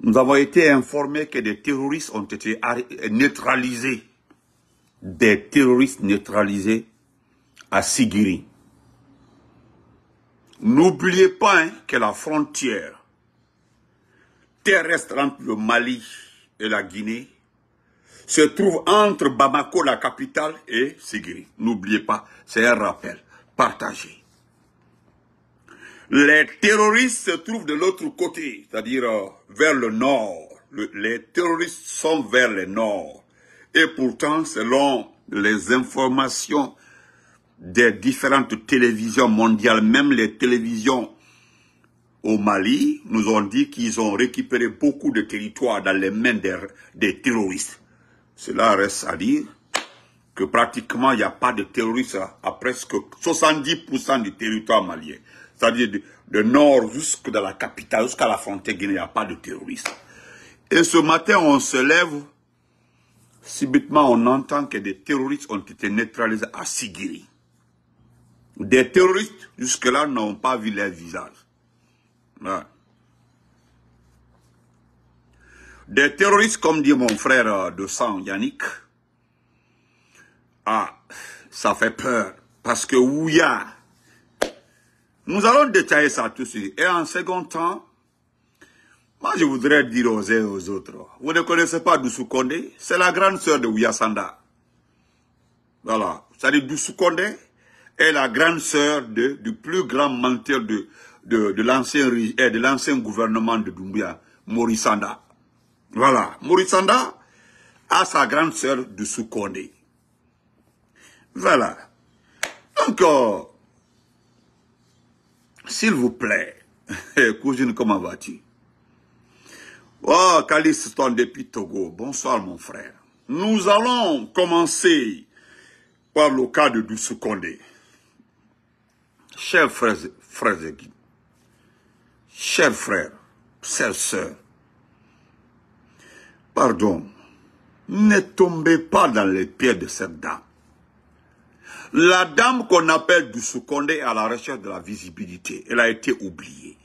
Nous avons été informés que des terroristes ont été neutralisés. Des terroristes neutralisés à Sigiri. N'oubliez pas hein, que la frontière terrestre entre le Mali et la Guinée se trouve entre Bamako, la capitale, et Sigiri. N'oubliez pas, c'est un rappel. Partagez. Les terroristes se trouvent de l'autre côté, c'est-à-dire euh, vers le nord. les terroristes sont vers le nord. Et pourtant, selon les informations des différentes télévisions mondiales, même les télévisions au Mali, nous ont dit qu'ils ont récupéré beaucoup de territoires dans les mains des, terroristes. Cela reste à dire que pratiquement il n'y a pas de terroristes à presque 70% du territoire malien c'est-à-dire de nord jusqu'à la capitale, jusqu'à la frontière Guinée, il n'y a pas de terroristes. Et ce matin, on se lève, subitement, on entend que des terroristes ont été neutralisés à Sigiri. Des terroristes, jusque-là, n'ont pas vu leur visage. Des terroristes, comme dit mon frère euh, de sang, Yannick, ah, ça fait peur. Parce que où il y a nous allons détailler ça tout de suite. Et en second temps, moi je voudrais dire aux uns et aux autres, vous ne connaissez pas Doussou c'est la grande sœur de Ouyasanda. Voilà, c'est-à-dire est la grande sœur du plus grand menteur de, de, l'ancien eh, de l'ancien gouvernement de Doumbia, Maurice Voilà, Maurice a sa grande sœur Doussou Voilà. Encore, s'il vous plaît, eh, cousine, comment vas-tu Oh, toi depuis Togo, bonsoir mon frère. Nous allons commencer par le cas de Doussou Condé. Chers frères, frères et chers frères, chers sœurs, pardon, ne tombez pas dans les pieds de cette dame. La dame qu'on appelle Doussoukonde est à la recherche de la visibilité. Elle a été oubliée.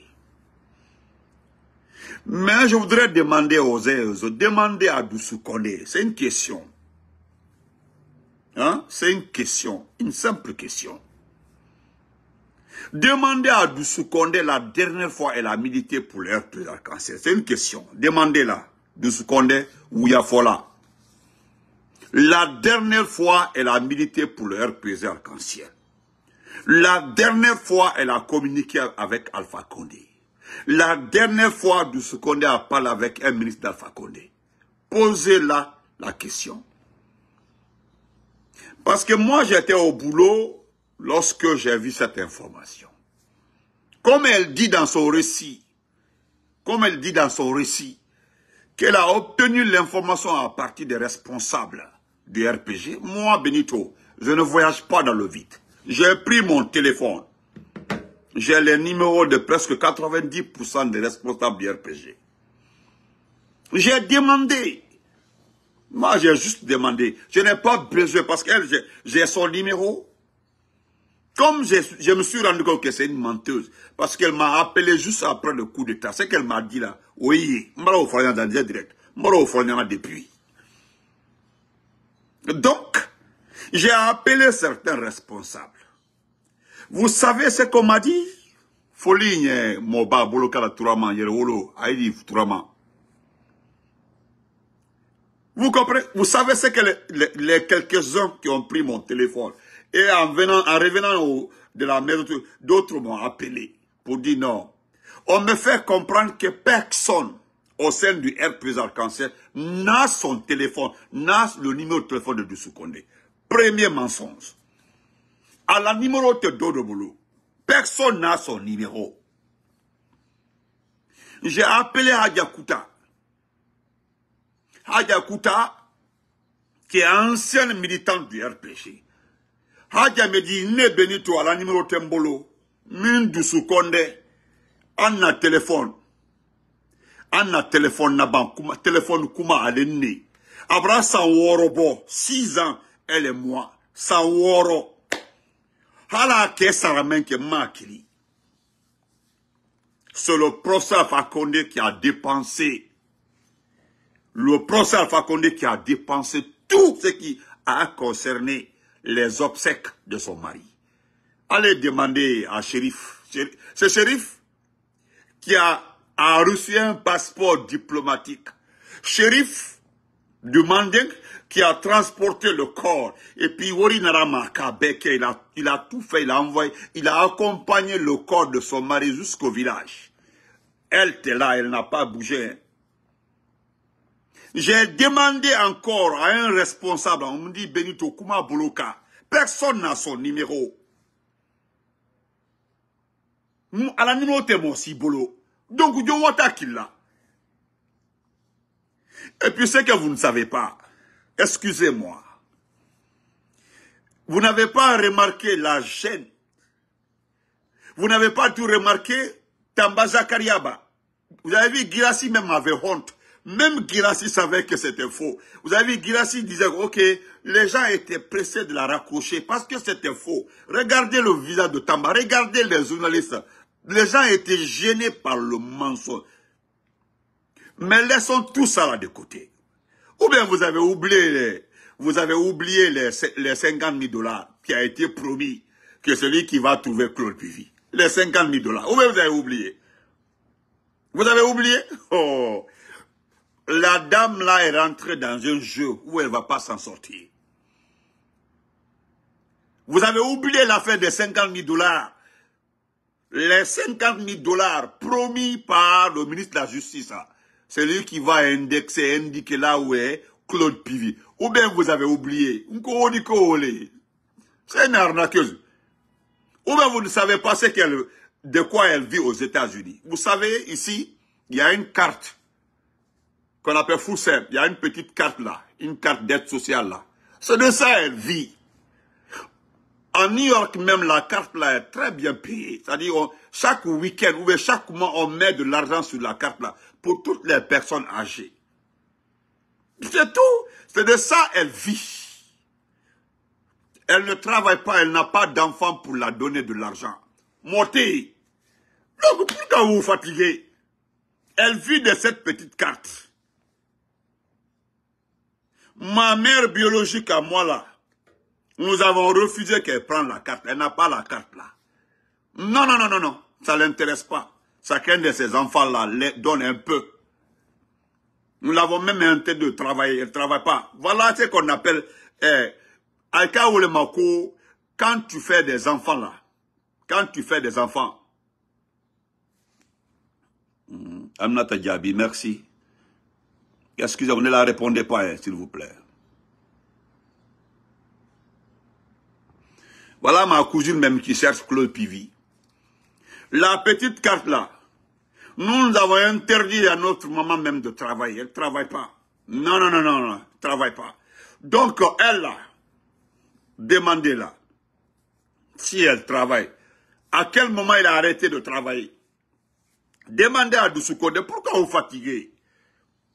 Mais je voudrais demander aux autres, demander à Doussoukonde, c'est une question. Hein? C'est une question, une simple question. Demandez à Doussoukonde, la dernière fois, elle a milité pour l'air de la C'est une question. Demandez-la. a Ouyafola. La dernière fois, elle a milité pour le RPG Arc-en-Ciel. La dernière fois, elle a communiqué avec Alpha Condé. La dernière fois, du secondaire a parlé avec un ministre d'Alpha Condé. Posez-la la question. Parce que moi, j'étais au boulot lorsque j'ai vu cette information. Comme elle dit dans son récit, comme elle dit dans son récit, qu'elle a obtenu l'information à partir des responsables du RPG, moi, Benito, je ne voyage pas dans le vide. J'ai pris mon téléphone. J'ai les numéros de presque 90% des responsables du RPG. J'ai demandé. Moi, j'ai juste demandé. Je n'ai pas besoin parce qu'elle, j'ai son numéro. Comme je, me suis rendu compte que c'est une menteuse, parce qu'elle m'a appelé juste après le coup d'état, c'est qu'elle m'a dit là, oui, je suis direct, je un depuis. Donc, j'ai appelé certains responsables. Vous savez ce qu'on m'a dit Vous comprenez Vous savez ce que les, quelques-uns qui ont pris mon téléphone et en, venant, revenant de la maison, d'autres m'ont appelé pour dire non. On me fait comprendre que personne au sein du R arc n'a son téléphone, n'a le numéro de téléphone de Doussou Kondé. Premier mensonge. À la numéro de Dodo personne n'a son numéro. J'ai appelé Hadjakouta. Kouta qui est ancienne militante du RPG. Hadja me dit, ne bénito à la numéro Tembolo, Mbolo, Doussou Kondé, en a téléphone. Anna téléphone telefɔni téléphone kuma téléphone kuma ale Abra worobo san six ans elle et moi san Woro. Hala qu'est-ce sara min m'a c'est le professeur Alpha qui a dépensé le professeur Alpha qui a dépensé tout ce qui a concerné les obsèques de son mari. Allez demander à Shérif. C'est Shérif qui a a reçu un passeport diplomatique. Shérif du Manding qui a transporté le corps. Et puis Wori Narama Kabeke, il a, tout fait, il a envoyé, il a accompagné le corps de son mari jusqu'au village. Elle était là, elle n'a pas bougé. Hein. J'ai demandé encore à un responsable, on me dit Benito Kuma Boloka, personne n'a son numéro. À la numéro, de mon Bolo. Donc là. Et puis ce que vous ne savez pas, excusez-moi, vous n'avez pas remarqué la chaîne. Vous n'avez pas tout remarqué Tamba Zakariaba, Vous avez vu, Girassi même avait honte. Même Girassi savait que c'était faux. Vous avez vu, Girassi disait, ok, les gens étaient pressés de la raccrocher parce que c'était faux. Regardez le visage de Tamba, regardez les journalistes, les gens étaient gênés par le mensonge. Mais laissons tout ça là de côté. Ou bien vous avez oublié les, vous avez oublié les, les 50 000 dollars qui a été promis que celui qui va trouver Claude Pivi. Les 50 000 dollars. Ou bien vous avez oublié. Vous avez oublié Oh La dame là est rentrée dans un jeu où elle va pas s'en sortir. Vous avez oublié l'affaire des 50 000 dollars les 50 000 dollars promis par le ministre de la Justice, hein. c'est lui qui va indexer, indiquer là où est Claude Pivi. Ou bien vous avez oublié, c'est une arnaqueuse. Ou bien vous ne savez pas de quoi elle vit aux États-Unis. Vous savez, ici, il y a une carte qu'on appelle Fousem. Il y a une petite carte là, une carte d'aide sociale là. C'est de ça elle vit. En New York même, la carte là est très bien payée. C'est-à-dire, chaque week-end ou chaque mois, on met de l'argent sur la carte là pour toutes les personnes âgées. C'est tout. C'est de ça elle vit. Elle ne travaille pas, elle n'a pas d'enfant pour la donner de l'argent. Montez. Donc, pourquoi vous vous fatiguez Elle vit de cette petite carte. Ma mère biologique à moi là, nous avons refusé qu'elle prenne la carte. Elle n'a pas la carte là. Non, non, non, non, non. Ça ne l'intéresse pas. Chacun de ces enfants là les donne un peu. Nous l'avons même hanté de travailler. Elle ne travaille pas. Voilà ce qu'on appelle eh, Mako. Quand tu fais des enfants là, quand tu fais des enfants, hmm. Amnata djabi, merci. Excusez-moi, ne la répondez pas, hein, s'il vous plaît. Voilà ma cousine même qui cherche Claude Pivi. La petite carte là, nous, nous avons interdit à notre maman même de travailler. Elle ne travaille pas. Non, non, non, non, non, travaille pas. Donc, elle a demandez là, si elle travaille, à quel moment elle a arrêté de travailler. Demandez à Doussoukode, pourquoi vous fatiguez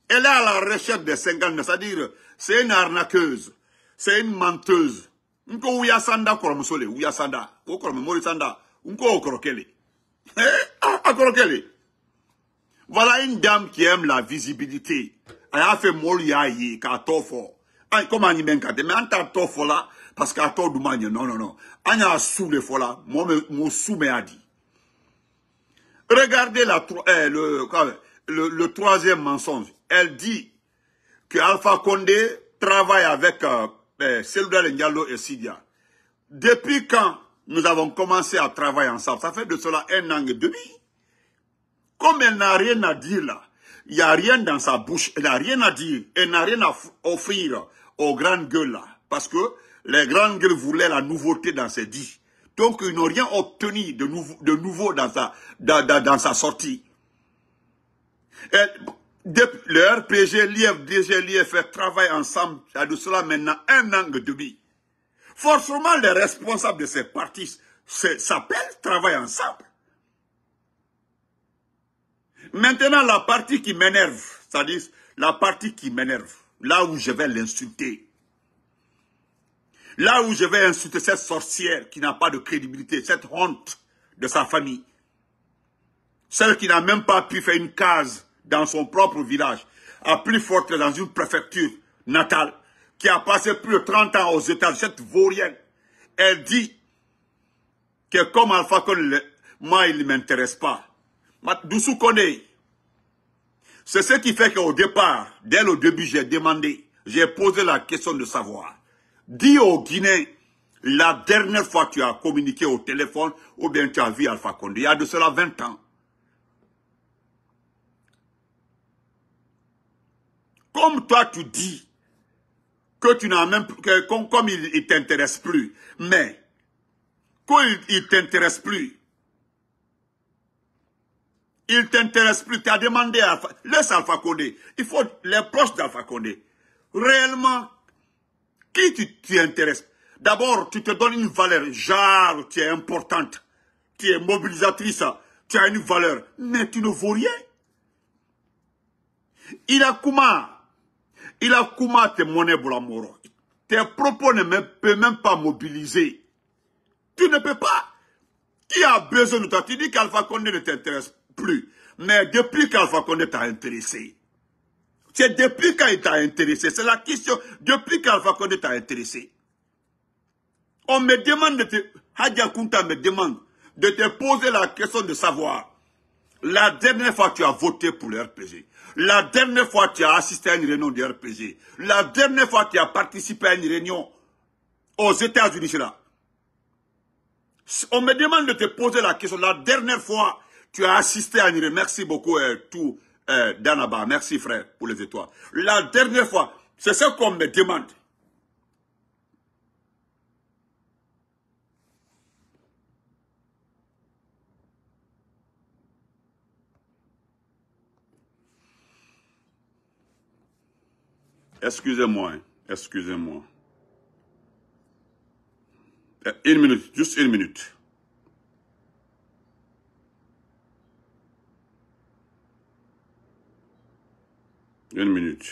Elle est à la recherche des ans, c'est-à-dire, c'est une arnaqueuse, c'est une menteuse nko sanda kɔrɔmuso le Sanda. o kɔrɔmɛ mori sanda nko o kɔrɔkɛ le a voilà une dame qui aime la visibilité a y'a fɛ mɔlu y'a ye k'a tɔ fɔ ayi komi parce qu'à a tɔ non non non an y'a su de fɔ la mon mɛ mɔ su regardez la eh, le, le, le troisième mensonge elle dit que Alpha Condé travaille avec euh, eh, le Ndiallo et Sidia. Depuis quand nous avons commencé à travailler ensemble Ça fait de cela un an et demi. Comme elle n'a rien à dire là, il n'y a rien dans sa bouche, elle n'a rien à dire, elle n'a rien à offrir aux grandes gueules là. Parce que les grandes gueules voulaient la nouveauté dans ses dits. Donc ils n'ont rien obtenu de, nouveau, dans sa, dans sa sortie. Elle, le RPG, l'IF, DG, fait travaillent ensemble, il cela maintenant un an et demi. Forcément, les responsables de ces partis s'appellent, travaillent ensemble. Maintenant, la partie qui m'énerve, c'est-à-dire la partie qui m'énerve, là où je vais l'insulter, là où je vais insulter cette sorcière qui n'a pas de crédibilité, cette honte de sa famille, celle qui n'a même pas pu faire une case dans son propre village, à plus forte dans une préfecture natale, qui a passé plus de 30 ans aux États-Unis, cette vaurienne, elle dit que comme Alpha Condé, moi, il ne m'intéresse pas. c'est ce qui fait qu'au départ, dès le début, j'ai demandé, j'ai posé la question de savoir. Dis au Guinéens, la dernière fois que tu as communiqué au téléphone, ou bien tu as vu Alpha Condé, il y a de cela 20 ans. Comme toi, tu dis que tu n'as même que, comme, il ne t'intéresse plus, mais quand il ne t'intéresse plus, il ne t'intéresse plus, tu as demandé à laisse Alpha Condé, il faut les proches d'Alpha Condé. Réellement, qui tu t'intéresses D'abord, tu te donnes une valeur, genre, tu es importante, tu es mobilisatrice, hein. tu as une valeur, mais tu ne vaux rien. Il a comment il a pour témoigné Bolamoro. Tes propos ne peuvent même pas mobiliser. Tu ne peux pas. Qui a besoin de toi Tu dis qu'Alpha Condé ne t'intéresse plus. Mais depuis qu'Alpha Condé t'a intéressé, c'est depuis quand t'a intéressé. C'est la question. Depuis qu'Alpha Condé t'a intéressé. On me demande de te... Hadia Kunta me demande de te poser la question de savoir la dernière fois que tu as voté pour le RPG. La dernière fois tu as assisté à une réunion du RPG, la dernière fois tu as participé à une réunion aux États-Unis, là. On me demande de te poser la question. La dernière fois tu as assisté à une réunion, merci beaucoup euh, tout euh, Danaba, merci frère pour les étoiles. La dernière fois, c'est ce qu'on me demande. Excusez-moi, excusez-moi. Eh, une minute, juste une minute. Une minute.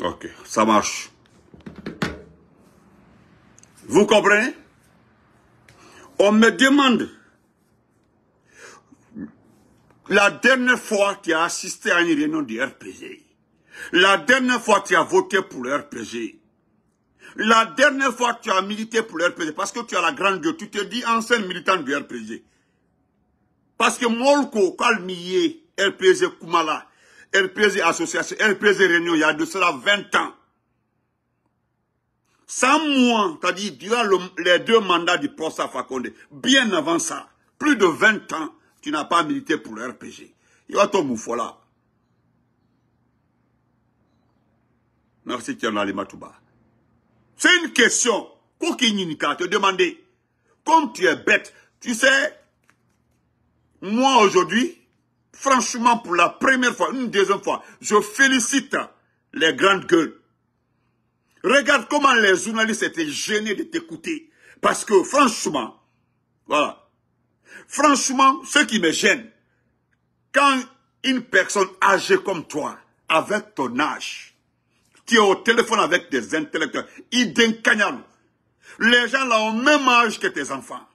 Ok, ça marche. Vous comprenez On me demande, la dernière fois que tu as assisté à une réunion du RPG, la dernière fois que tu as voté pour le RPG, la dernière fois que tu as milité pour le RPG, parce que tu as la grandeur, tu te dis ancien militant du RPG. Parce que Molko, Kalmiye, RPG Kumala, RPG Association, RPG Réunion, il y a de cela 20 ans, sans moi, c'est-à-dire durant les deux mandats du professeur Fakonde, bien avant ça, plus de 20 ans, tu n'as pas milité pour le RPG. Il va tomber là. Merci C'est une question. je te demander. Comme tu es bête, tu sais, moi aujourd'hui, franchement, pour la première fois, une deuxième fois, je félicite les grandes gueules Regarde comment les journalistes étaient gênés de t'écouter. Parce que franchement, voilà. Franchement, ce qui me gêne, quand une personne âgée comme toi, avec ton âge, qui est au téléphone avec des intellectuels, idinkanyalu, les gens là ont même âge que tes enfants.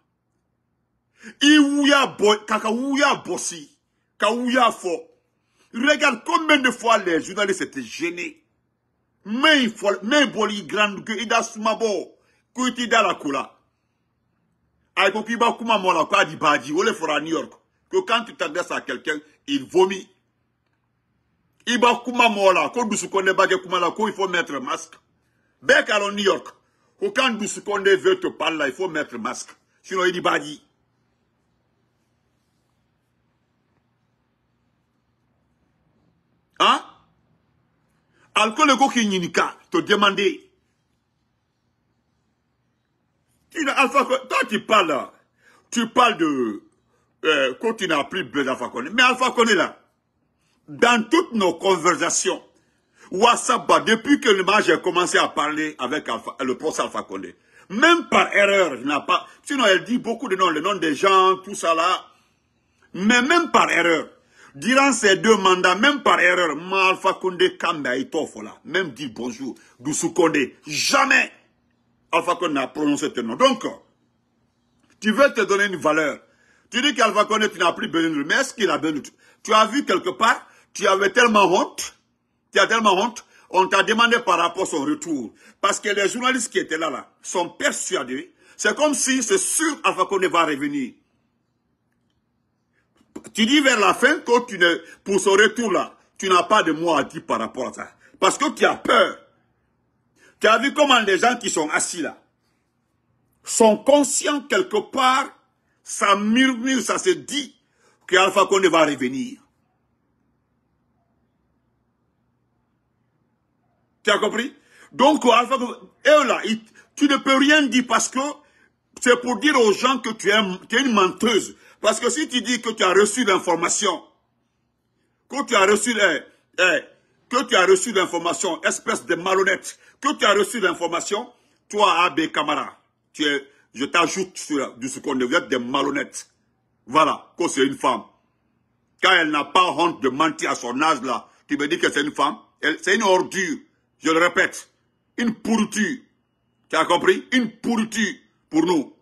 bossi, Regarde combien de fois les journalistes étaient gênés mei fol mei boli grand ke ida sumabo ko dans la coula. ay ko kiba kuma mola ko adi baji wole fora new york que quand tu t'adresses à quelqu'un il vomit va kuma mola ko dusu konde bage kuma la ko il faut mettre masque bec à new york ko quand dusu konde veut te parler là il faut mettre masque sinon il dit Badi. hein Alkole n'y te demander. Tu Alpha toi tu parles, tu parles de euh, quand tu n'as plus besoin d'Alpha Kone. Mais Alpha Kone là, dans toutes nos conversations, WhatsApp, bah, depuis que j'ai commencé à parler avec euh, le prof Alpha même par erreur, je n'ai pas. Sinon elle dit beaucoup de noms, le nom des gens, tout ça là, mais même par erreur. Durant ces deux mandats, même par erreur, Malfa Kambe même dit bonjour, Doussou Jamais Alpha Condé n'a prononcé ton nom. Donc, tu veux te donner une valeur. Tu dis qu'Alpha Condé, tu n'as plus besoin de lui. Mais est-ce qu'il a besoin de lui Tu as vu quelque part, tu avais tellement honte, tu as tellement honte, on t'a demandé par rapport à son retour. Parce que les journalistes qui étaient là, là sont persuadés. C'est comme si c'est sûr Alpha Condé va revenir tu dis vers la fin que tu ne, pour ce retour-là, tu n'as pas de mot à dire par rapport à ça. Parce que tu as peur. Tu as vu comment les gens qui sont assis là sont conscients quelque part, ça murmure, ça se dit que Alpha Condé va revenir. Tu as compris Donc Alpha Condé, eux là, tu ne peux rien dire parce que c'est pour dire aux gens que tu es une menteuse. Parce que si tu dis que tu as reçu l'information, que tu as reçu eh, que tu as reçu l'information, espèce de malhonnête, que tu as reçu l'information, toi, AB Camara, tu je t'ajoute sur, du second être des malhonnêtes. Voilà, que c'est une femme. Quand elle n'a pas honte de mentir à son âge là, tu me dis que c'est une femme, c'est une ordure, je le répète, une pourriture. Tu as compris Une pourriture pour nous.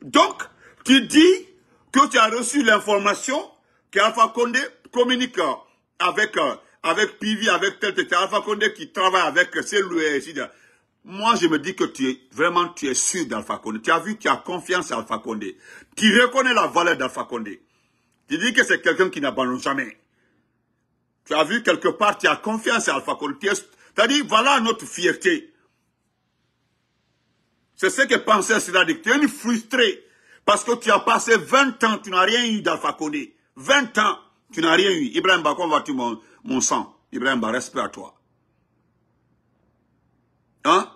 Donc, tu dis que tu as reçu l'information qu'Alpha Condé communique euh, avec, euh, avec Pivi, avec tel, tel, Alpha Condé qui travaille avec euh, celui Moi, je me dis que tu es vraiment tu es sûr d'Alpha Condé. Tu as vu, tu as confiance en Alpha Condé. Tu reconnais la valeur d'Alpha Condé. Tu dis que c'est quelqu'un qui n'abandonne jamais. Tu as vu quelque part, tu as confiance à Alpha Condé. Tu as dit, voilà notre fierté. C'est ce que pensait Siradik. Tu es frustré. Parce que tu as passé 20 ans, tu n'as rien eu d'Alpha Condé. 20 ans, tu n'as rien eu. Ibrahim vas mon, sang Ibrahim respect à toi. Hein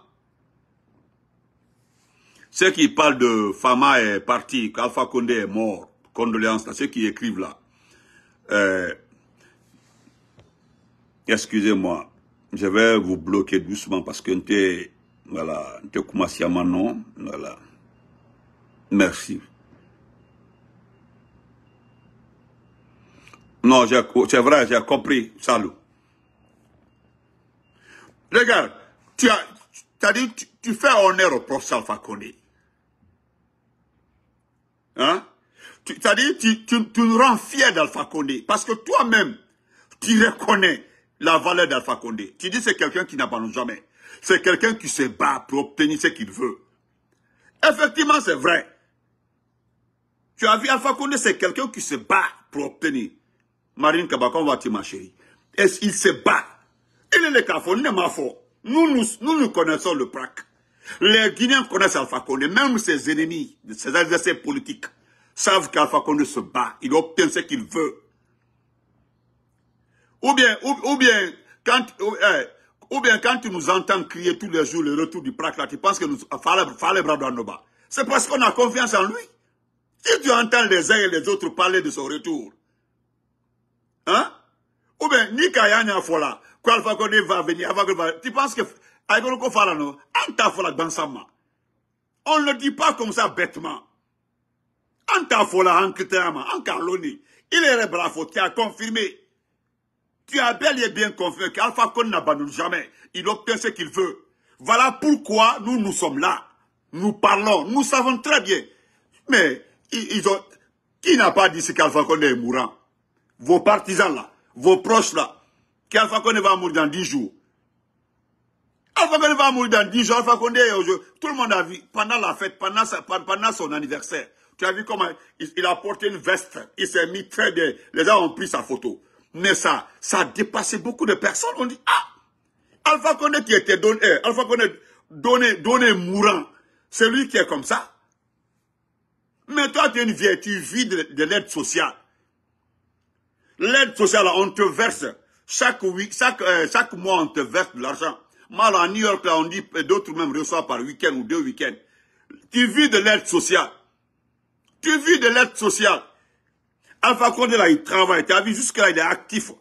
Ceux qui parlent de Fama est parti, qu'Alpha Condé est mort, condoléances, à ceux qui écrivent là. Euh, excusez-moi, je vais vous bloquer doucement parce que, voilà, voilà, non, voilà. Merci. Non, c'est vrai, j'ai compris, Salut. Regarde, tu as, dit, tu, fais honneur au prof Condé. Hein? Tu as dit, tu, rends fier d'Alpha Condé. Parce que toi-même, tu reconnais la valeur d'Alpha Condé. Tu dis, c'est quelqu'un qui n'abandonne jamais. C'est quelqu'un qui se bat pour obtenir ce qu'il veut. Effectivement, c'est vrai. Tu as vu Alpha Condé, c'est quelqu'un qui se bat pour obtenir. Marine Kabakon on va dire ma chérie. Et il se bat. Il est le cafon, il est ma fort. Nous, nous, nous, connaissons le PRAC. Les Guinéens connaissent Alpha Condé, même ses ennemis, ses adversaires politiques, savent qu'Alpha Condé se bat. Il obtient ce qu'il veut. Ou bien, ou, bien, quand, eh, ou, bien quand tu nous entends crier tous les jours le retour du PRAC, là, tu penses que nous fallait, fallait bras nos C'est parce qu'on a confiance en lui. Si tu entends les uns et les autres parler de son retour, hein? Ou bien, ni Kayanya Fola, qu'Alpha va venir, tu penses que Aïgoloko Fala, non? Anta Fola main. On ne le dit pas comme ça bêtement. Anta Fola, en Kitama, en carlone. il est bravo, tu as confirmé. Tu as bel et bien confirmé qu'Alpha Condé n'abandonne jamais. Il obtient ce qu'il veut. Voilà pourquoi nous, nous sommes là. Nous parlons, nous savons très bien. Mais qui n'a pas dit ce qu'Alpha Condé est mourant Vos partisans là, vos proches là, qu'Alpha Condé va mourir dans 10 jours. Alpha Condé va mourir dans 10 jours. Alpha tout le monde a vu, pendant la fête, pendant, pendant son anniversaire, tu as vu comment il, a porté une veste, il s'est mis très bien, les gens ont pris sa photo. Mais ça, ça a dépassé beaucoup de personnes. On dit, ah, Alpha Condé qui était donné, eh, Alpha Condé donné, donné mourant, c'est lui qui est comme ça toi, tu es une vieille, tu vis de, l'aide sociale. L'aide sociale, on te verse. Chaque, week, chaque, euh, chaque mois, on te verse de l'argent. Mal à New York, là, on dit, d'autres même reçoivent par week-end ou deux week-ends. Tu vis de l'aide sociale. Tu vis de l'aide sociale. Alpha Condé, là, il travaille. Tu as vu, jusque-là, il est actif.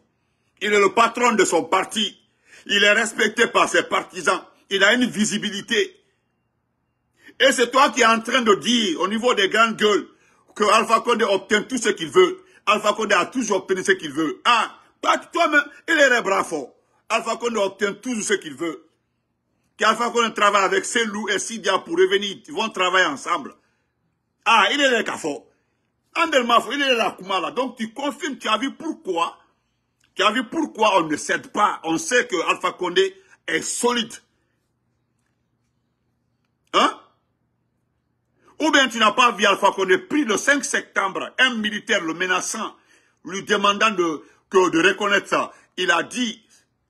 Il est le patron de son parti. Il est respecté par ses partisans. Il a une visibilité. Et c'est toi qui es en train de dire au niveau des grandes gueules que Alpha Condé obtient tout ce qu'il veut. Alpha Condé a toujours obtenu ce qu'il veut. Ah, pas toi-même, il est le bras Alpha Condé obtient toujours ce qu'il veut. Qu'Alpha Condé travaille avec ses loups et Sidia pour revenir, ils vont travailler ensemble. Ah, il est les Andel Andelmafo, il est la Kumala. Donc tu confirmes, tu as vu pourquoi, tu as vu pourquoi on ne cède pas. On sait que Alpha Condé est solide. Hein? ou bien tu n'as pas vu Alpha Condé pris le 5 septembre, un militaire le menaçant, lui demandant de, de reconnaître ça. Il a dit,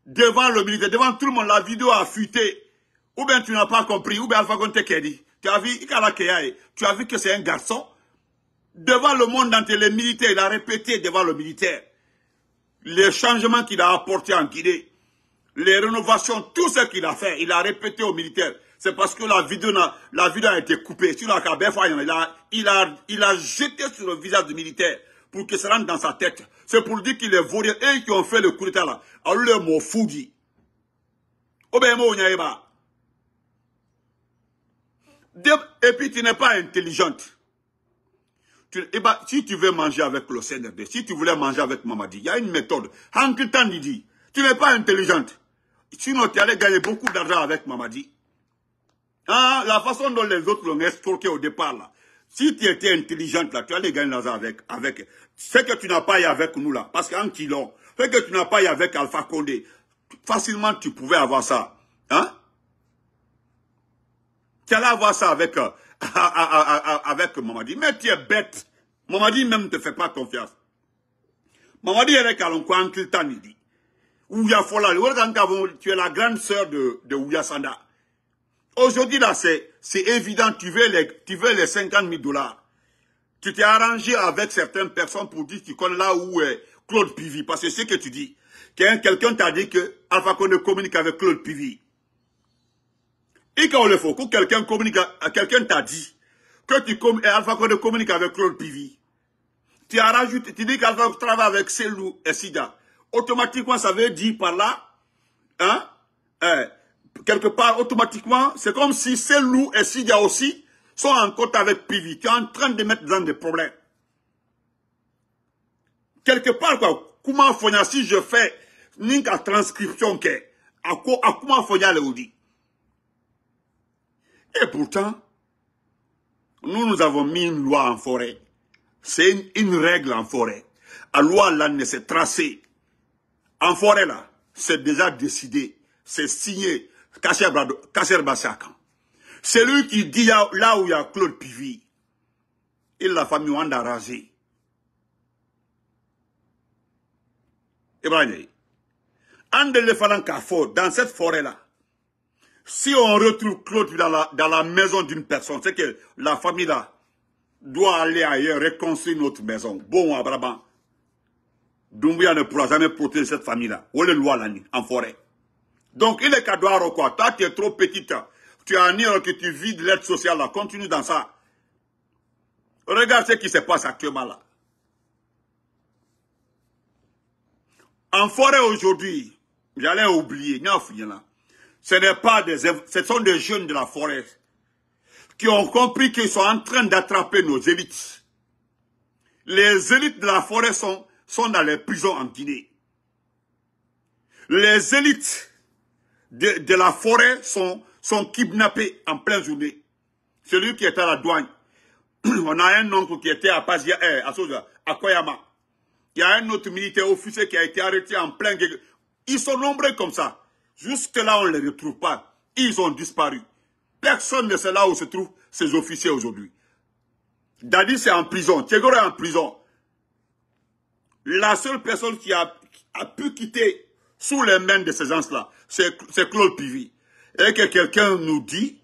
devant le militaire, devant tout le monde, la vidéo a fuité. Ou bien tu n'as pas compris, ou bien Alpha Condé dit. Tu as vu, e. tu as vu que c'est un garçon. Devant le monde entier, les militaires, il a répété devant le militaire. Les changements qu'il a apportés en Guinée, les rénovations, tout ce qu'il a fait, il a répété au militaire, c'est parce que la vidéo, la a été coupée. Sur il a, jeté sur le visage du militaire pour que ça rentre dans sa tête. C'est pour dire qu'il est volé. Eux qui ont fait le coup d'état là. Alors le mot fougi. Ben, et puis tu n'es pas intelligente. Eh ben, si tu veux manger avec le CNRD, si tu voulais manger avec Mamadi, il y a une méthode. dit, tu n'es pas intelligente. Sinon, tu allais gagner beaucoup d'argent avec Mamadi. Ah, la façon dont les autres l'ont escroqué au départ, là. Si tu étais intelligente, là, tu allais gagner l'argent avec, avec, ce que tu n'as pas eu avec nous, là, parce qu'en l'ont. ce que tu n'as pas eu avec Alpha Condé, facilement, tu pouvais avoir ça, hein? Tu allais avoir ça avec, euh, avec Mamadi. Mais tu es bête. Mamadi même ne te fait pas confiance. Mamadi est Kalonko, Ankiltan, il Ouya Fola, tu es la grande sœur de, de Ouya Sanda. Aujourd'hui, là, c'est évident, tu veux, les, tu les 50 000 dollars. Tu t'es arrangé avec certaines personnes pour dire tu connais là où est Claude Pivi. Parce que c'est ce que tu dis, quelqu'un t'a dit que Alpha communique avec Claude Pivi. Et quand on le faut, quelqu'un communique, quelqu'un t'a dit que tu Alpha communique avec Claude Pivi. Tu tu dis qu'Alpha travaille avec Selou et Sida. Automatiquement, ça veut dire par là, hein, hein quelque part, automatiquement, c'est comme si ces loups et Sidia aussi sont en côte avec Pivi. qui est en train de mettre dans des problèmes. Quelque part, quoi, comment Fonya, si je fais ni la transcription que à quoi, à comment le Et pourtant, nous, nous avons mis une loi en forêt. C'est une, une, règle en forêt. La loi, là, ne s'est tracée. En forêt, là, c'est déjà décidé. C'est signé. Kasser lui Celui qui dit là où il y a Claude Pivi, il la famille Wanda rasé. Ibrahim, dans cette forêt-là, si on retrouve Claude dans la, maison d'une personne, c'est que la famille-là doit aller ailleurs, reconstruire notre maison. Bon, Abraham, Doumbouya ne pourra jamais protéger cette famille-là. Où est nuit en forêt. Donc, il est ou quoi. Toi, tu es trop petite. Tu as un que tu vis de l'aide sociale Continue dans ça. Regarde ce qui se passe actuellement là. En forêt aujourd'hui, j'allais oublier, là. Ce n'est pas des, ce sont des jeunes de la forêt qui ont compris qu'ils sont en train d'attraper nos élites. Les élites de la forêt sont, sont dans les prisons en Guinée. Les élites de, la forêt sont, kidnappés en pleine journée. Celui qui était à la douane, on a un oncle qui était à Pazia, eh, à, Koyama. Il y a un autre militaire officier qui a été arrêté en plein guerre. Ils sont nombreux comme ça. Jusque-là, on ne les retrouve pas. Ils ont disparu. Personne ne sait là où se trouvent ces officiers aujourd'hui. Dadi, c'est en prison. Tchegor est en prison. La seule personne qui a pu quitter sous les mains de ces gens-là, c'est Claude Pivi. Et que quelqu'un nous dit,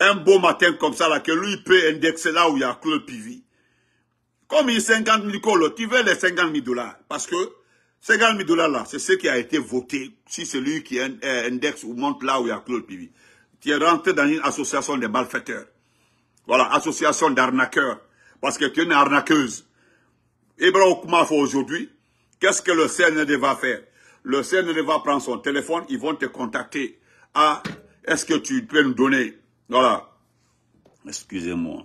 un beau matin comme ça, là, que lui peut indexer là où il y a Claude Pivi. Comme il 50 000 colos, tu veux les 50 000 dollars. Parce que 50 000 dollars là, c'est ce qui a été voté. Si c'est lui qui euh, indexe ou monte là où il y a Claude Pivi. Tu es rentré dans une association de malfaiteurs. Voilà, association d'arnaqueurs. Parce que tu es une arnaqueuse. Ibrahim Koumafo aujourd'hui, qu'est-ce que le CND e va faire le CNR va prendre son téléphone, ils vont te contacter. Ah, est-ce que tu peux nous donner Voilà. Excusez-moi.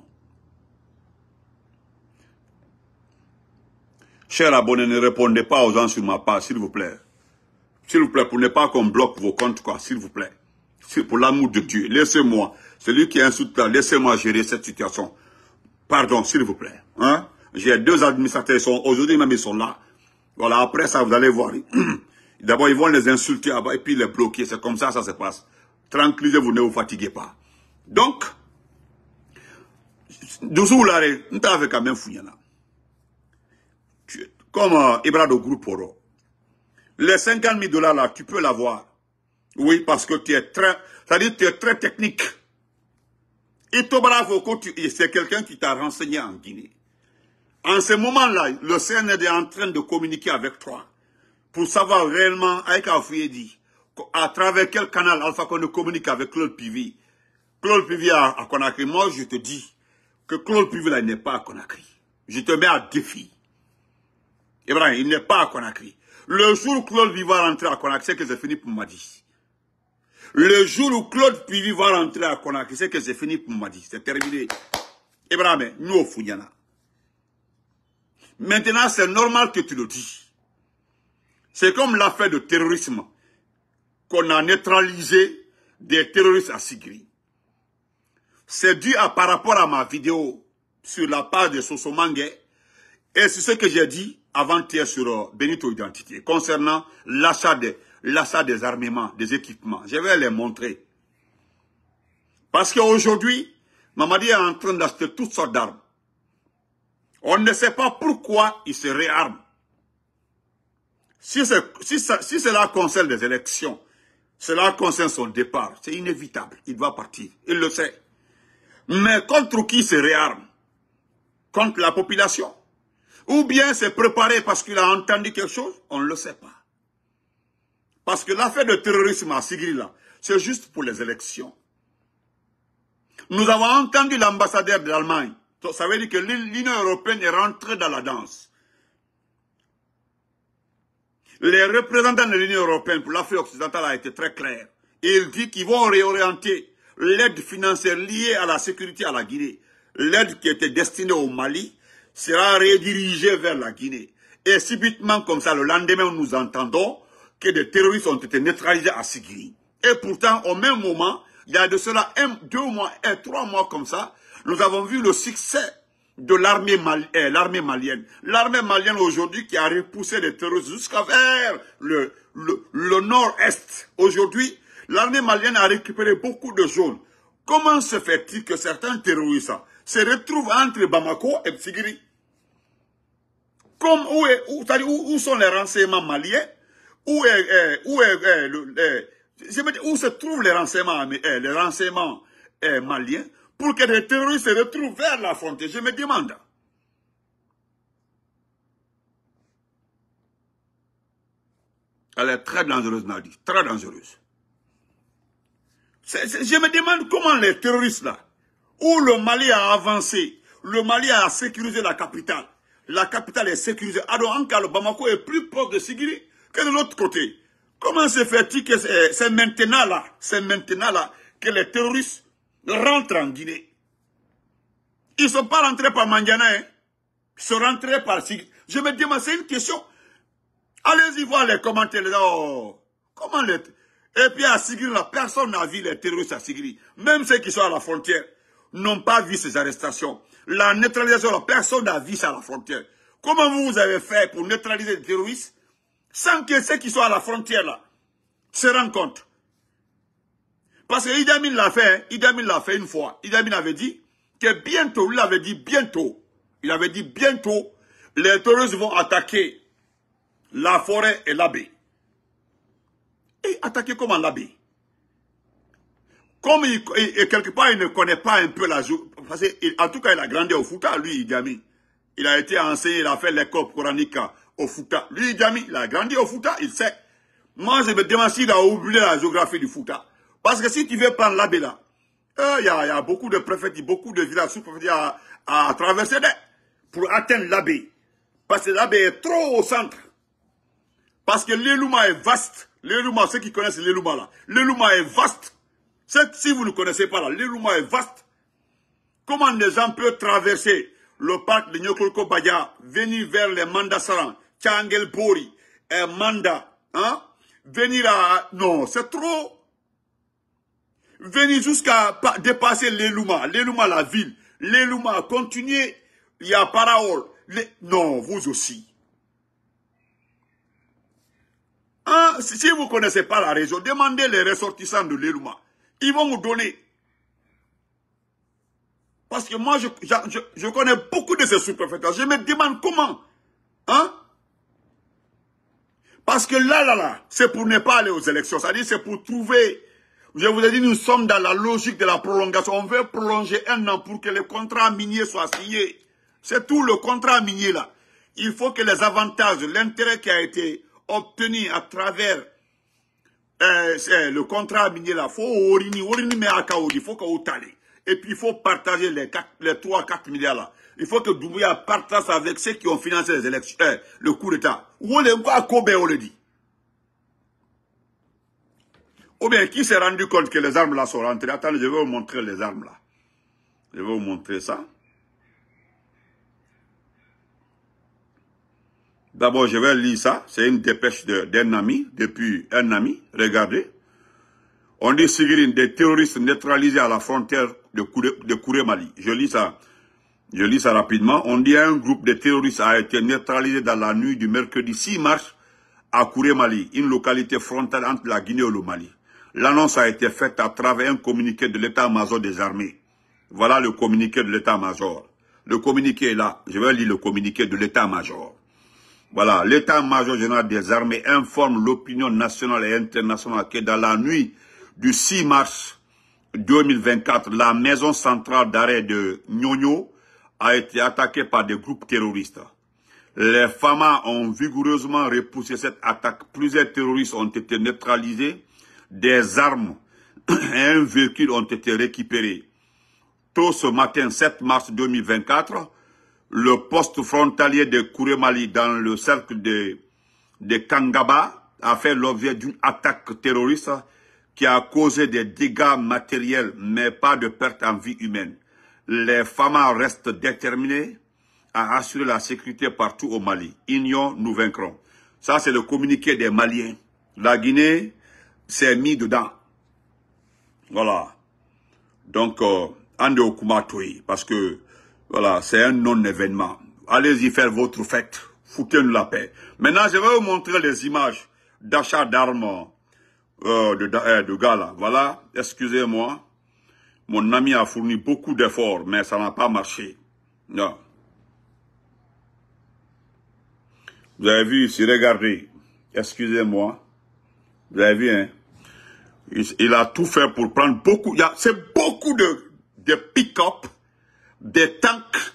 Chers abonné, ne répondez pas aux gens sur ma part, s'il vous plaît. S'il vous plaît, pour ne pas qu'on bloque vos comptes, quoi, s'il vous plaît. Pour l'amour de Dieu, laissez-moi, celui qui insulte là, laissez-moi gérer cette situation. Pardon, s'il vous plaît. Hein. J'ai deux administrateurs, aujourd'hui même ils sont là. Voilà, après ça, vous allez voir. D'abord, ils vont les insulter là-bas et puis les bloquer. C'est comme ça, ça se passe. tranquillez vous ne vous fatiguez pas. Donc, Doussou l'arrêt, nous t'avons quand même là. Comme euh, Ibrado Groupe Oro. Les 50 000 dollars là, tu peux l'avoir. Oui, parce que tu es très, c'est-à-dire tu es très technique. Bravo, c'est quelqu'un qui t'a renseigné en Guinée. En ce moment-là, le CND est en train de communiquer avec toi pour savoir réellement, avec Afouye dit, à travers quel canal Alpha Condé communique avec Claude Pivi. Claude Pivi à, Conakry, moi je te dis que Claude Pivi là n'est pas à Conakry. Je te mets à défi. Ibrahim, il n'est pas à Conakry. Le jour où Claude Pivi va rentrer à Conakry, c'est que c'est fini pour Madi. Le jour où Claude Pivi va rentrer à Conakry, c'est que c'est fini pour Madi. C'est terminé. Ibrahim, nous au Founiana. Maintenant, c'est normal que tu le dis. C'est comme l'affaire de terrorisme qu'on a neutralisé des terroristes à Sigri. C'est dû à, par rapport à ma vidéo sur la page de Sosomangue et sur ce que j'ai dit avant-hier sur euh, Benito Identité concernant l'achat des, des armements, des équipements. Je vais les montrer. Parce qu'aujourd'hui, Mamadi est en train d'acheter toutes sortes d'armes. On ne sait pas pourquoi il se réarme. Si, cela concerne les élections, cela concerne son départ, c'est inévitable, il doit partir, il le sait. Mais contre qui se réarme Contre la population Ou bien s'est préparé parce qu'il a entendu quelque chose On ne le sait pas. Parce que l'affaire de terrorisme à Sigri, là, c'est juste pour les élections. Nous avons entendu l'ambassadeur de l'Allemagne. Ça veut dire que l'Union européenne est rentrée dans la danse. Les représentants de l'Union européenne pour l'Afrique occidentale a été très clair. Il dit qu'ils vont réorienter l'aide financière liée à la sécurité à la Guinée. L'aide qui était destinée au Mali sera redirigée vers la Guinée. Et subitement, comme ça, le lendemain, nous entendons que des terroristes ont été neutralisés à Sigiri. Et pourtant, au même moment, il y a de cela deux mois, et trois mois comme ça, nous avons vu le succès de eh, l'armée malienne. L'armée malienne aujourd'hui qui a repoussé les terroristes jusqu'à vers le, nord-est. Aujourd'hui, l'armée malienne a récupéré beaucoup de zones. Comment se fait-il que certains terroristes se retrouvent entre Bamako et Tsigiri où, est, où, sont les renseignements maliens Où, est, eh, eh, où, se trouvent les renseignements, les renseignements maliens pour que les terroristes se retrouvent vers la frontière. Je me demande. Elle est très dangereuse, Nadi, très dangereuse. je me demande comment les terroristes là, où le Mali a avancé, le Mali a sécurisé la capitale. La capitale est sécurisée. Alors le Bamako est plus proche de Sigiri que de l'autre côté. Comment se fait-il que c'est maintenant là, c'est maintenant là que les terroristes rentrent en Guinée. Ils ne sont pas rentrés par Mandiana, hein. ils sont rentrés par... Je me dis, c'est une question. Allez-y voir les commentaires. Oh, comment les... Et puis à Sigri, la personne n'a vu les terroristes à Sigri. Même ceux qui sont à la frontière n'ont pas vu ces arrestations. La neutralisation, la personne n'a vu ça à la frontière. Comment vous avez fait pour neutraliser les terroristes sans que ceux qui sont à la frontière là se rendent compte parce que Amin l'a fait, hein. Amin l'a fait une fois. Amin avait dit que bientôt, il avait dit bientôt, il avait dit bientôt, les terroristes vont attaquer la forêt et l'abbé. Et attaquer comment l'abbé Comme il, quelque part, il ne connaît pas un peu la... Parce en tout cas, il a grandi au Fouta, lui, Amin. Il a été enseigné, il a fait l'école coranique au Fouta. Lui, Amin, il a grandi au Fouta, il sait. Moi, je me demande s'il a oublié la géographie du Fouta. Parce que si tu veux prendre là, il euh, y, a beaucoup de préfets, beaucoup de villages sous à, traverser pour atteindre l'abbé. Parce que l'abbé est trop au centre. Parce que l'Elouma est vaste. L'Elouma, ceux qui connaissent l'Elouma là, l'Elouma est vaste. Si vous ne connaissez pas là, l'Elouma est vaste. Comment les gens peuvent traverser le parc de Nyokolko Baya, venir vers les Mandasaran, Tchangelpori, Manda, hein? venir à... Non, c'est trop Venez jusqu'à dépasser l'Elouma. L'Elouma, la ville, L'Elouma, continuez. il y a parole. Non, vous aussi. Hein, si vous ne connaissez pas la région, demandez les ressortissants de l'Elouma. Ils vont vous donner. Parce que moi, je, connais beaucoup de ces sous Je me demande comment. Hein? Parce que là, là, là, c'est pour ne pas aller aux élections. C'est-à-dire, c'est pour trouver je vous ai dit, nous sommes dans la logique de la prolongation. On veut prolonger un an pour que le contrat minier soit signé. C'est tout le contrat minier là. Il faut que les avantages, l'intérêt qui a été obtenu à travers euh, le contrat minier là, faut orini, orini mais à il faut qu'on Et puis il faut partager les, trois, les 3 4 milliards là. Il faut que Doumbouya partage avec ceux qui ont financé les élections, euh, le coup d'État. Ou le dit. Ou bien qui s'est rendu compte que les armes là sont rentrées Attendez, je vais vous montrer les armes là. Je vais vous montrer ça. D'abord, je vais lire ça. C'est une dépêche d'un ami, depuis un ami. Regardez. On dit Sigurine, des terroristes neutralisés à la frontière de, Kouré, de Mali. Je lis ça. Je lis ça rapidement. On dit un groupe de terroristes a été neutralisé dans la nuit du mercredi 6 mars à Kouré Mali, une localité frontale entre la Guinée et le Mali. L'annonce a été faite à travers un communiqué de l'état-major des armées. Voilà le communiqué de l'état-major. Le communiqué est là. Je vais lire le communiqué de l'état-major. Voilà, l'état-major général des armées informe l'opinion nationale et internationale que dans la nuit du 6 mars 2024, la maison centrale d'arrêt de Nyonyo a été attaquée par des groupes terroristes. Les FAMA ont vigoureusement repoussé cette attaque. Plusieurs terroristes ont été neutralisés des armes et un véhicule ont été récupérés. Tôt ce matin, 7 mars 2024, le poste frontalier de Kouremali dans le cercle de, de Kangaba a fait l'objet d'une attaque terroriste qui a causé des dégâts matériels, mais pas de perte en vie humaine. Les FAMA restent déterminés à assurer la sécurité partout au Mali. Union, nous vaincrons. Ça, c'est le communiqué des Maliens. La Guinée c'est mis dedans. Voilà. Donc, euh, ando parce que, voilà, c'est un non-événement. Allez-y faire votre fête. Foutez-nous la paix. Maintenant, je vais vous montrer les images d'achat d'armes euh, de, euh, gala. Voilà, excusez-moi. Mon ami a fourni beaucoup d'efforts, mais ça n'a pas marché. Non. Vous avez vu ici, regardez. Excusez-moi. Vous avez vu, hein il, a tout fait pour prendre beaucoup. C'est beaucoup de, pick-up, des tanks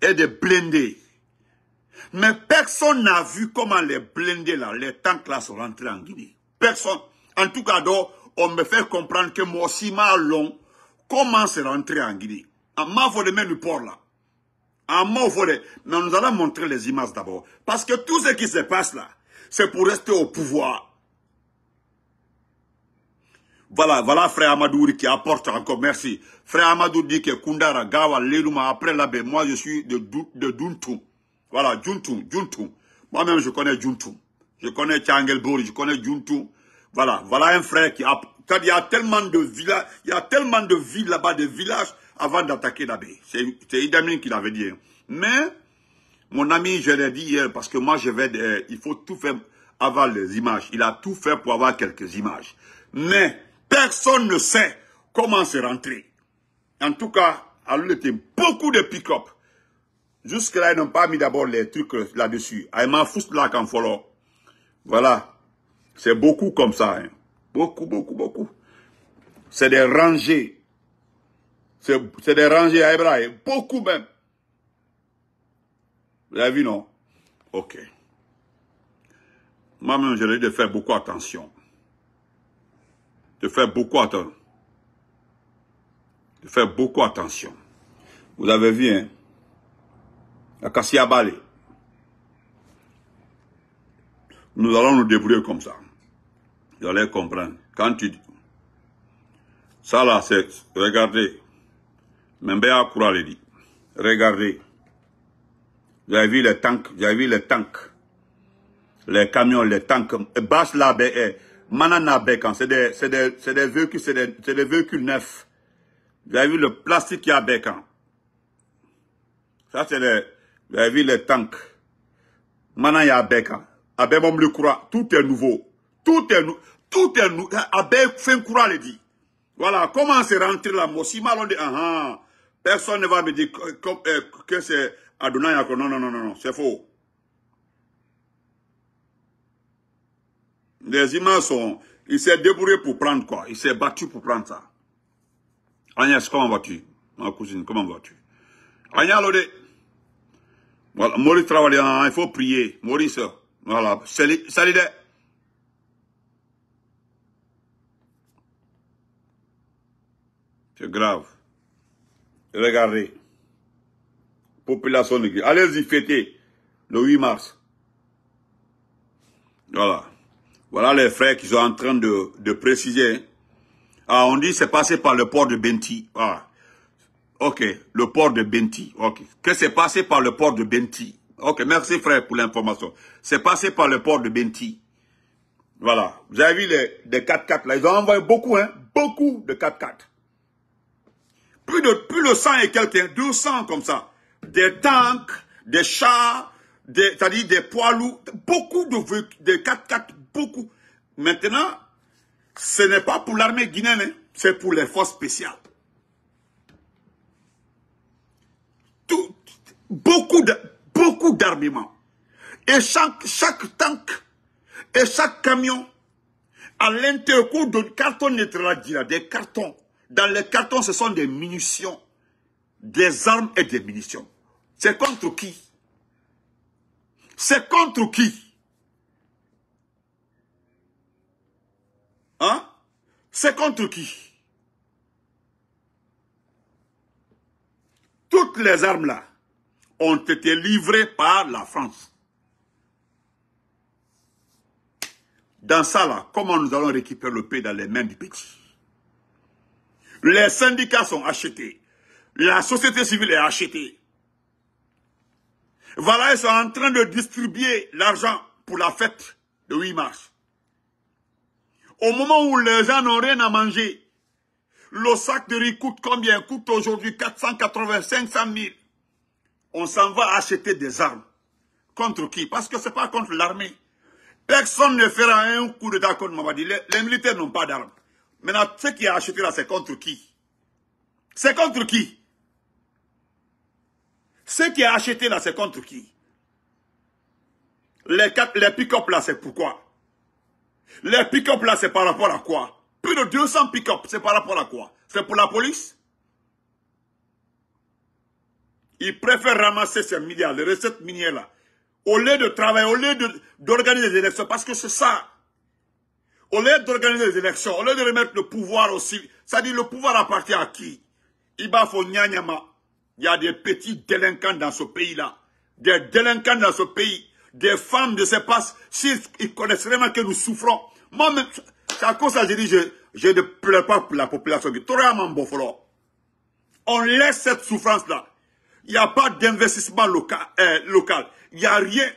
et des blindés. Mais personne n'a vu comment les blindés là, les tanks là sont rentrés en Guinée. Personne. En tout cas, on me fait comprendre que moi Mossima Long comment à rentré en Guinée. En même du port là. En volée. Mais nous allons montrer les images d'abord. Parce que tout ce qui se passe là, c'est pour rester au pouvoir. Voilà, voilà frère Amadou qui apporte encore, merci. Frère Amadou dit que Kundara, Gawa, Leluma, après l'abbé, moi je suis de, Duntu. Voilà, Duntu, Duntu. Moi-même je connais Duntu. Je connais Tchangelbori, je connais Duntu. Voilà, voilà un frère qui a... Il y a tellement de villages, il y a tellement de villes là-bas, de villages, avant d'attaquer l'abbé. C'est Idamine qui l'avait dit. Hein. Mais, mon ami, je l'ai dit hier, parce que moi je vais... Euh, il faut tout faire avant les images. Il a tout fait pour avoir quelques images. Mais... Personne ne sait comment se rentrer. En tout cas, à était beaucoup de pick-up. Jusque-là, ils n'ont pas mis d'abord les trucs là-dessus. Ils m'en foutent là qu'en Voilà. C'est beaucoup comme ça. Hein. Beaucoup, beaucoup, beaucoup. C'est des rangées. C'est des rangées à Beaucoup même. Vous avez vu, non? Ok. Moi-même, je de faire beaucoup attention de fais beaucoup attention. De faire beaucoup attention. Vous avez vu, hein, la Cassia Balé. Nous allons nous débrouiller comme ça. Vous allez comprendre. Quand tu... Ça là, c'est... Regardez. à Koura le dit. Regardez. Vous vu les tanks, J'avais vu les tanks. Les camions, les tanks. Basse là, ben, eh, Manana Bekan, c'est des, des, des, véhicules, c'est des, des, véhicules neufs. Vous avez vu le plastique qu'il y a à Bekan. Ça, c'est vous avez vu les tanks. Manana, il y a Bekan. À le croix tout est nouveau. Tout est nouveau. Tout est nouveau. À fin courant, le dit. Voilà, comment c'est rentré là, moi, si mal on dit, ah, ah, personne ne va me dire que, c'est Adonai, non, non, non, non, non, c'est faux. Les images sont... Il s'est débrouillé pour prendre quoi Il s'est battu pour prendre ça. Agnès, comment vas-tu Ma cousine, comment vas-tu Agnès Lodé. Voilà, Maurice travaille, hein, il faut prier. Maurice, voilà, salut. C'est grave. Regardez. Population de Allez-y fêter le 8 mars. Voilà. Voilà les frères qui sont en train de, préciser. Ah, on dit c'est passé par le port de Benti. Ah, ok, le port de Benti. Ok, que c'est passé par le port de Benti. Ok, merci frère pour l'information. C'est passé par le port de Benti. Voilà, vous avez vu les, 4x4 là, ils ont envoyé beaucoup, hein, beaucoup de 4x4. Plus de, plus de 100 et quelques, 200 hein. comme ça. Des tanks, des chars, c'est-à-dire des poids lourds, beaucoup de, de 4x4 beaucoup. Maintenant, ce n'est pas pour l'armée guinéenne, hein. c'est pour les forces spéciales. beaucoup de, beaucoup d'armements. Et chaque, chaque tank et chaque camion, à l'intercours de carton neutralisé, des cartons. Dans les cartons, ce sont des munitions, des armes et des munitions. C'est contre qui C'est contre qui Hein? C'est contre qui Toutes les armes-là ont été livrées par la France. Dans ça, là, comment nous allons récupérer le pays dans les mains du pays? Les syndicats sont achetés. La société civile est achetée. Voilà, ils sont en train de distribuer l'argent pour la fête de 8 mars. Au moment où les gens n'ont rien à manger, le sac de riz coûte combien Coûte aujourd'hui 485 500 000. On s'en va acheter des armes. Contre qui Parce que ce n'est pas contre l'armée. Personne ne fera un coup de d'accord, Les, les militaires n'ont pas d'armes. Maintenant, ce qui a acheté là, c'est contre qui C'est contre qui Ce qui a acheté là, c'est contre qui Les, les pick-up là, c'est pourquoi les pick-up là, c'est par rapport à quoi Plus de 200 pick-up, c'est par rapport à quoi C'est pour la police Ils préfèrent ramasser ces milliards, les recettes minières là, au lieu de travailler, au lieu d'organiser les élections, parce que c'est ça. Au lieu d'organiser les élections, au lieu de remettre le pouvoir aussi, ça dit le pouvoir appartient à qui Ibafo Nyanyama, il y a des petits délinquants dans ce pays là, des délinquants dans ce pays des femmes, de ne se passent... s'ils connaissent vraiment que nous souffrons. Moi-même, c'est à cause de ça que je dis, je, ne pleure pas pour la population. On laisse cette souffrance-là. Il n'y a pas d'investissement euh, local, Il n'y a rien.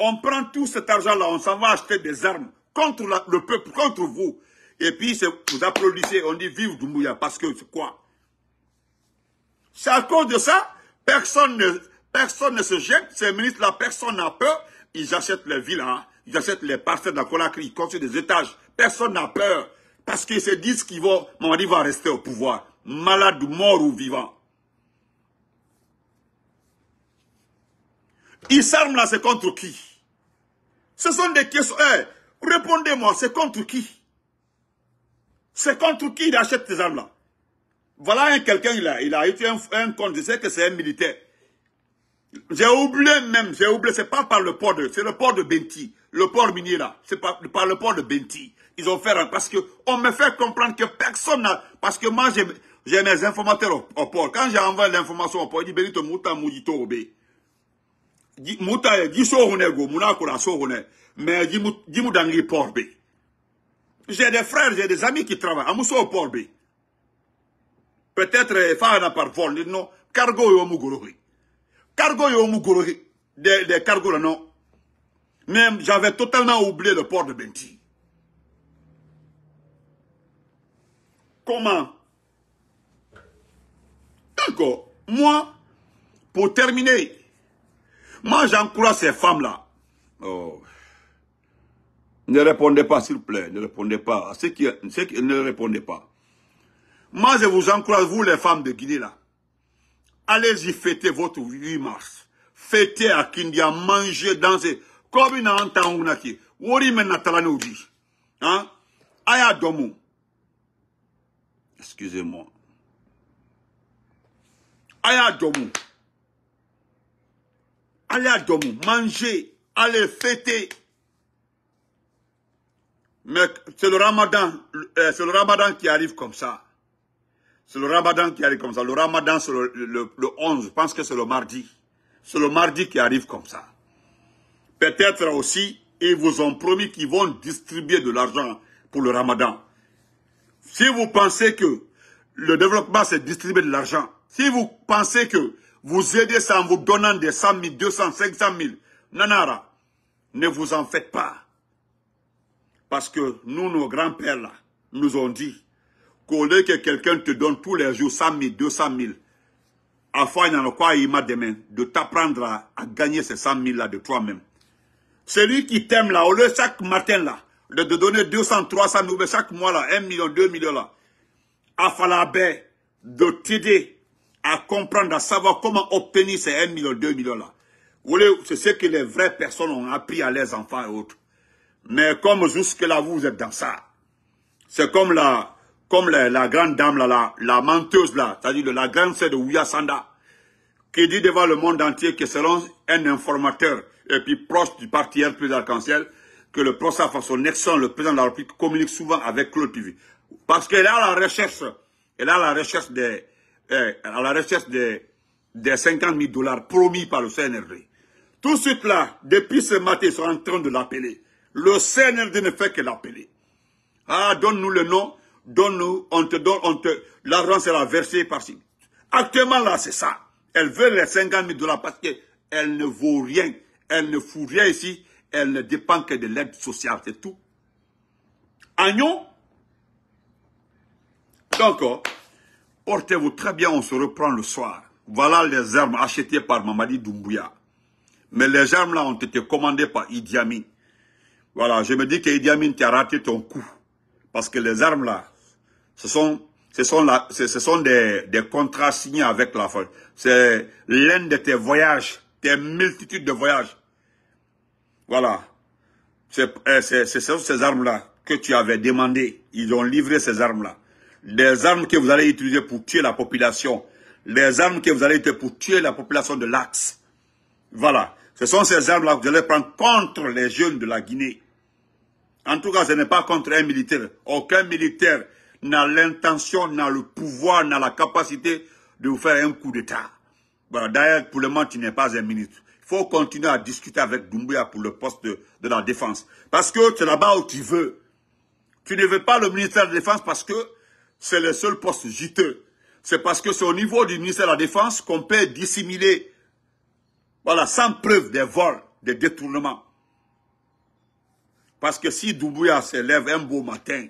On prend tout cet argent-là, on s'en va acheter des armes contre le peuple, contre vous. Et puis, vous applaudissez, on dit vive Doumouya. parce que c'est quoi C'est à cause de ça, personne ne Personne ne se jette. Ces ministres-là, personne n'a peur. Ils achètent les villes hein. ils achètent les parcelles de ils construisent des étages. Personne n'a peur. Parce qu'ils se disent qu'ils vont, Mamadi va rester au pouvoir. Malade, mort ou vivant. Ils s'arment là, c'est contre qui Ce sont des questions. Eh, répondez-moi, c'est contre qui C'est contre qui ils achète ces armes-là Voilà quelqu'un, il a, il a eu un, un compte, je sais que c'est un militaire. J'ai oublié même, j'ai oublié, c'est pas par le port de, c'est le port de Benti, le port minier là, c'est par, par le port de Benti. Ils ont fait, parce que on me fait comprendre que personne n'a, parce que moi j'ai, mes informateurs au, port. Quand j'envoie l'information au port, il dit Benito Mouta Moujito Obe. Mouta, dit so go, mouna kura se mais dit mou port B. J'ai des frères, j'ai des amis qui travaillent, amousso au port Peut-être, eh, fahana par vol, non, cargo au mougorori. Cargo Yomu des, des cargos là, non. Même, j'avais totalement oublié le port de Benthi. Comment encore Moi, pour terminer, moi j'encourage ces femmes-là. Oh. Ne répondez pas, s'il vous plaît. Ne répondez pas. Ceux ceux qui ne répondent pas. Moi, je vous encourage, vous les femmes de Guinée, là. Allez-y fêter votre 8 mars. Fêtez à Kindia, mangez, danser. Comme une a Wori menatalanouji. Hein? Aya domu. Excusez-moi. aya Domu. Allez Mangez. Allez fêter. Mais c'est le ramadan. Euh, c'est le ramadan qui arrive comme ça. C'est le ramadan qui arrive comme ça. Le ramadan, c'est le, 11, je pense que c'est le mardi. C'est le mardi qui arrive comme ça. Peut-être aussi, ils vous ont promis qu'ils vont distribuer de l'argent pour le ramadan. Si vous pensez que le développement, c'est distribuer de l'argent, si vous pensez que vous aidez ça en vous donnant des 100 000, 200, 500 000, nanara, ne vous en faites pas. Parce que nous, nos grands-pères, là, nous ont dit qu'au lieu que quelqu'un te donne tous les jours 100 000, 200 000. Afin demain, de t'apprendre à, gagner ces 100 000 là de toi-même. Celui qui t'aime là, au lieu chaque matin là, de te donner 200, 300 000, chaque mois là, 1 million, 2 millions là, Afalabé, de t'aider à comprendre, à savoir comment obtenir ces 1 million, 2 millions là. C'est ce que les vraies personnes ont appris à leurs enfants et autres. Mais comme jusque-là, vous êtes dans ça. C'est comme là comme la, grande dame, la, menteuse, là, c'est-à-dire la grande sœur de Ouyasanda, qui dit devant le monde entier que selon un informateur et puis proche du parti RP d'Arc-en-Ciel, que le professeur Nexon, le président de la République, communique souvent avec Claude TV. Parce qu'elle a la recherche, elle a la recherche eh, à la recherche des, des 50 000 dollars promis par le CNRD. Tout de suite là, depuis ce matin, ils sont en train de l'appeler. Le CNRD ne fait que l'appeler. Ah, donne-nous le nom donne-nous, on te donne, on te, l'argent sera versé par-ci. Actuellement, là, c'est ça. Elle veut les 50 000 dollars parce qu'elle ne vaut rien. Elle ne fout rien ici. Elle ne dépend que de l'aide sociale, c'est tout. Agnon. Donc, oh, portez-vous très bien, on se reprend le soir. Voilà les armes achetées par Mamadi Doumbouya. Mais les armes là ont été commandées par Idi Amin. Voilà, je me dis que Idi Amin, tu as raté ton coup. Parce que les armes là, ce sont, des, contrats signés avec la force C'est l'un de tes voyages, tes multitudes de voyages. Voilà. C'est euh, ces armes-là que tu avais demandé. Ils ont livré ces armes-là. des armes que vous allez utiliser pour tuer la population. Les armes que vous allez utiliser pour tuer la population de l'Axe. Voilà. Ce sont ces armes-là que vous allez prendre contre les jeunes de la Guinée. En tout cas, ce n'est pas contre un militaire. Aucun militaire n'a l'intention, n'a le pouvoir, n'a la capacité de vous faire un coup d'État. Voilà, d'ailleurs, pour le moment, tu n'es pas un ministre. Il faut continuer à discuter avec Doumbouya pour le poste de, la défense. Parce que c'est là-bas où tu veux. Tu ne veux pas le ministère de la Défense parce que c'est le seul poste juteux. C'est parce que c'est au niveau du ministère de la Défense qu'on peut dissimuler, voilà, sans preuve des vols, des détournements. Parce que si Doumbouya se lève un beau matin,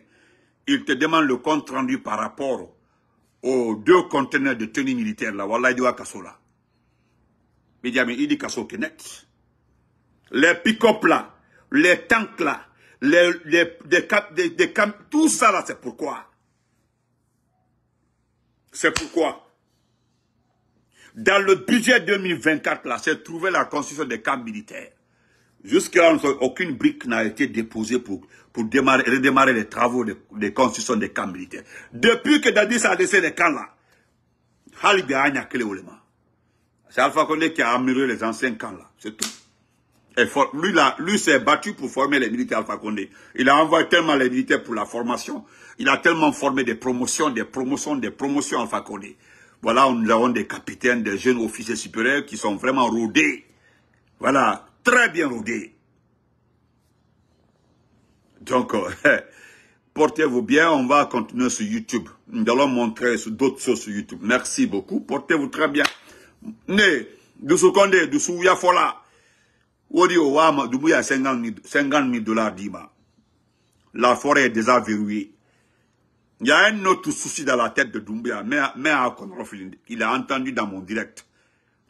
il te demande le compte rendu par rapport aux deux conteneurs de tenue militaire là. Voilà, il dit casseau là. Il dit, mais il dit est net. Les pick-up là, les tanks là, les, camps, tout ça là, c'est pourquoi. C'est pourquoi. Dans le budget 2024 là, c'est trouvé la construction des camps militaires. Jusqu'à aucune brique n'a été déposée pour, pour démarrer, redémarrer les travaux de, de, construction des camps militaires. Depuis que Dadis a laissé les camps là, c'est Alpha Condé qui a amélioré les anciens camps là, c'est tout. lui, là, lui s'est battu pour former les militaires Alpha Condé. Il a envoyé tellement les militaires pour la formation, il a tellement formé des promotions, des promotions, des promotions Alpha Condé. Voilà, nous avons des capitaines, des jeunes officiers supérieurs qui sont vraiment rodés. Voilà, très bien rodé. Donc, euh, portez-vous bien, on va continuer sur YouTube. Nous allons montrer d'autres choses sur YouTube. Merci beaucoup, portez-vous très bien. Ne, Doussou Kondé, Doussou Odi Odio wa ma 50 000 dollars d'Ima. La forêt est déjà verrouillée. Il y a un autre souci dans la tête de Doumbia, mais, mais à il a entendu dans mon direct.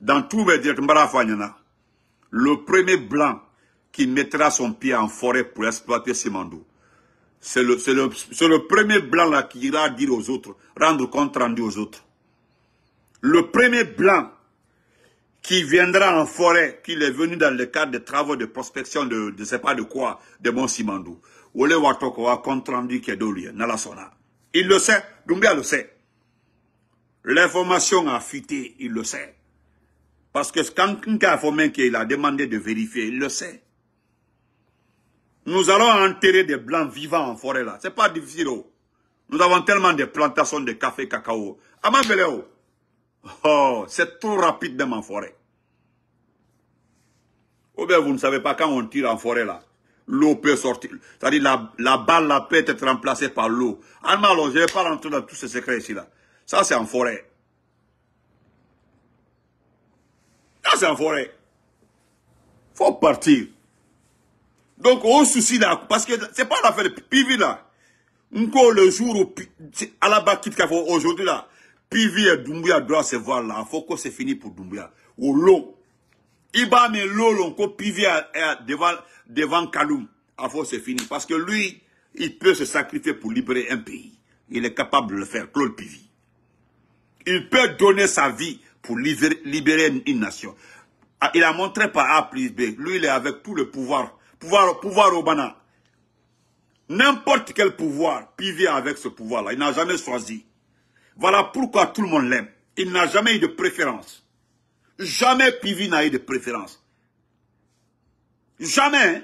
Dans tous mes directs, Mbara le premier blanc qui mettra son pied en forêt pour exploiter Simandou, c'est le, le premier blanc là qui ira dire aux autres, rendre compte rendu aux autres. Le premier blanc qui viendra en forêt, qu'il est venu dans le cadre des travaux de prospection de ne sais pas de quoi, de mon Simandou. compte rendu Il le sait, Dumbia le sait. L'information a fuité, il le sait. Parce que quand Nkafomenke qui a demandé de vérifier, il le sait. Nous allons enterrer des blancs vivants en forêt là. C'est pas difficile. Oh. Nous avons tellement de plantations de café cacao. Amabeleo. Ah, oh. oh, c'est trop rapide même en forêt. Ou bien vous ne savez pas quand on tire en forêt là. L'eau peut sortir. C'est-à-dire la, la balle peut être remplacée par l'eau. je ne vais pas rentrer dans tous ces secrets ici là. Ça c'est en forêt. c'est en forêt. Faut partir. Donc, au souci là, parce que c'est pas l'affaire de Pivi là. Encore le jour où Alaba qu'il faut aujourd'hui là, Pivi et Doumbouya doivent se voir là. Faut que c'est fini pour Doumbouya. Au il va mais l'eau, que Pivi devant, devant Kaloum. Ah, faut que c'est fini. Parce que lui, il peut se sacrifier pour libérer un pays. Il est capable de le faire, Claude Pivi. Il peut donner sa vie pour libérer une nation. Ah, il a montré par A plus B. Lui, il est avec tout le pouvoir. Pouvoir, pouvoir au N'importe quel pouvoir, puis a avec ce pouvoir-là. Il n'a jamais choisi. Voilà pourquoi tout le monde l'aime. Il n'a jamais eu de préférence. Jamais Pivi n'a eu de préférence. Jamais. Hein.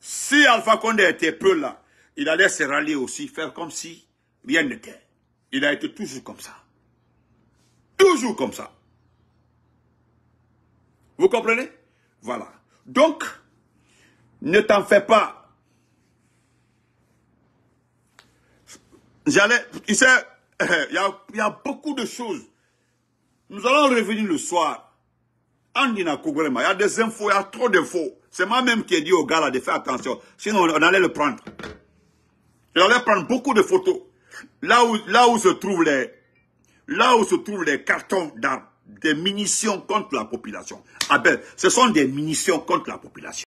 Si Alpha Condé était peu là, il allait se rallier aussi, faire comme si rien n'était. Il a été toujours comme ça. Toujours comme ça. Vous comprenez Voilà. Donc, ne t'en fais pas. J'allais, il y, a, beaucoup de choses. Nous allons revenir le soir. Andina il y a des infos, il y a trop d'infos. C'est moi-même qui ai dit au gars là de faire attention. Sinon, on allait le prendre. On allait prendre beaucoup de photos. Là où, là où se trouvent les, là où se trouvent les cartons d'armes, des munitions contre la population. Ah ben, ce sont des munitions contre la population.